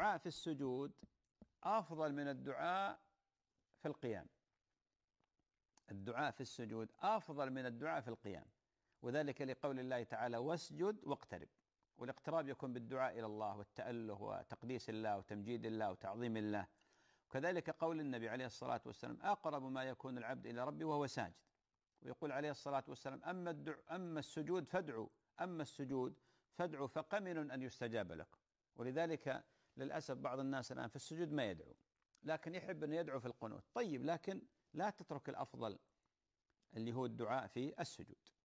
الدعاء في السجود افضل من الدعاء في القيام الدعاء في السجود افضل من الدعاء في القيام وذلك لقول الله تعالى واسجد واقترب والاقتراب يكون بالدعاء الى الله والتاله وتقديس الله وتمجيد الله وتعظيم الله وكذلك قول النبي عليه الصلاه والسلام اقرب ما يكون العبد الى ربه وهو ساجد ويقول عليه الصلاه والسلام اما الدع اما السجود فادعوا اما السجود فادعوا فقمن ان يستجاب لكم ولذلك للأسف بعض الناس الآن في السجود ما يدعو لكن يحب أن يدعو في القنوت طيب لكن لا تترك الأفضل اللي هو الدعاء في السجود